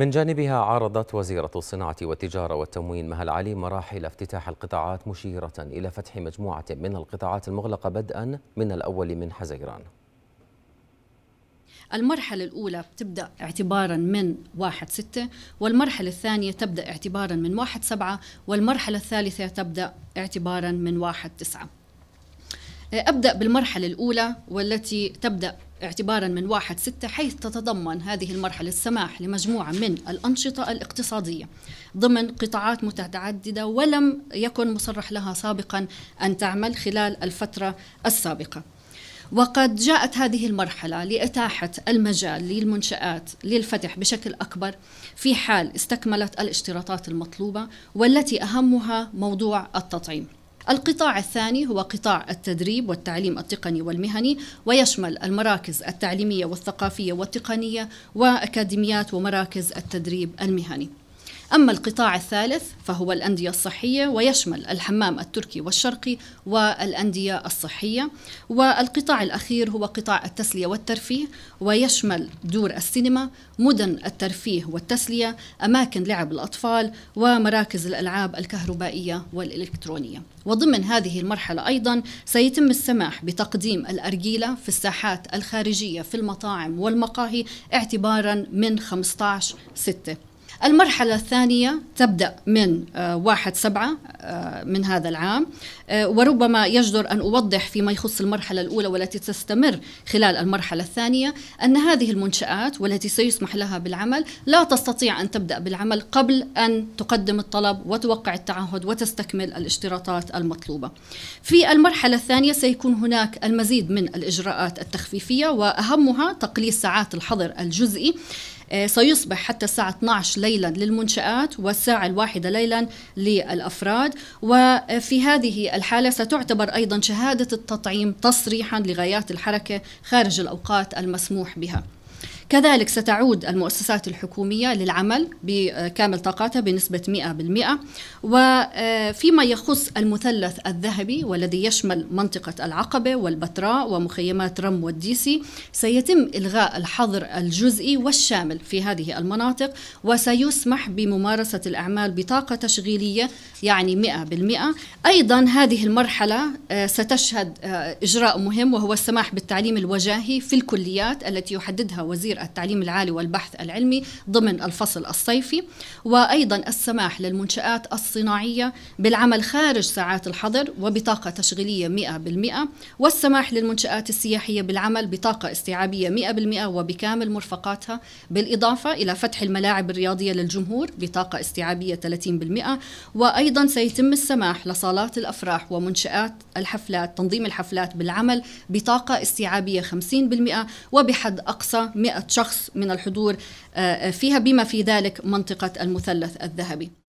من جانبها عرضت وزيرة الصناعة والتجارة والتموين مها العلي مراحل افتتاح القطاعات مشيرة إلى فتح مجموعة من القطاعات المغلقة بدءا من الأول من حزيران المرحلة الأولى تبدأ اعتبارا من 1/6 والمرحلة الثانية تبدأ اعتبارا من 1/7 والمرحلة الثالثة تبدأ اعتبارا من 1/9 أبدأ بالمرحلة الأولى والتي تبدأ اعتبارا من واحد ستة حيث تتضمن هذه المرحلة السماح لمجموعة من الأنشطة الاقتصادية ضمن قطاعات متعددة ولم يكن مصرح لها سابقا أن تعمل خلال الفترة السابقة وقد جاءت هذه المرحلة لإتاحة المجال للمنشآت للفتح بشكل أكبر في حال استكملت الاشتراطات المطلوبة والتي أهمها موضوع التطعيم القطاع الثاني هو قطاع التدريب والتعليم التقني والمهني ويشمل المراكز التعليمية والثقافية والتقنية وأكاديميات ومراكز التدريب المهني أما القطاع الثالث فهو الأندية الصحية ويشمل الحمام التركي والشرقي والأندية الصحية والقطاع الأخير هو قطاع التسلية والترفيه ويشمل دور السينما مدن الترفيه والتسلية أماكن لعب الأطفال ومراكز الألعاب الكهربائية والإلكترونية وضمن هذه المرحلة أيضا سيتم السماح بتقديم الأرجيلة في الساحات الخارجية في المطاعم والمقاهي اعتبارا من 15 6 المرحلة الثانية تبدأ من آه، واحد سبعة آه، من هذا العام آه، وربما يجدر أن أوضح فيما يخص المرحلة الأولى والتي تستمر خلال المرحلة الثانية أن هذه المنشآت والتي سيسمح لها بالعمل لا تستطيع أن تبدأ بالعمل قبل أن تقدم الطلب وتوقع التعهد وتستكمل الاشتراطات المطلوبة في المرحلة الثانية سيكون هناك المزيد من الإجراءات التخفيفية وأهمها تقليص ساعات الحظر الجزئي آه، سيصبح حتى الساعة 12 ليلا للمنشآت والساعة الواحدة ليلا للأفراد وفي هذه الحالة ستعتبر أيضا شهادة التطعيم تصريحا لغايات الحركة خارج الأوقات المسموح بها كذلك ستعود المؤسسات الحكومية للعمل بكامل طاقاتها بنسبة 100% وفيما يخص المثلث الذهبي والذي يشمل منطقة العقبة والبتراء ومخيمات رم والديسي سيتم إلغاء الحظر الجزئي والشامل في هذه المناطق وسيسمح بممارسة الأعمال بطاقة تشغيلية يعني 100% أيضا هذه المرحلة آه، ستشهد آه، إجراء مهم وهو السماح بالتعليم الوجاهي في الكليات التي يحددها وزير التعليم العالي والبحث العلمي ضمن الفصل الصيفي وأيضا السماح للمنشآت الصناعية بالعمل خارج ساعات الحظر وبطاقة تشغيلية 100% والسماح للمنشآت السياحية بالعمل بطاقة استيعابية 100% وبكامل مرفقاتها بالإضافة إلى فتح الملاعب الرياضية للجمهور بطاقة استيعابية 30% وأيضا سيتم السماح لصالات الأفراح ومنشآت الحفلات تنظيم الحفلات بالعمل بطاقة استيعابية 50% وبحد أقصى 100 شخص من الحضور آه، آه، فيها بما في ذلك منطقة المثلث الذهبي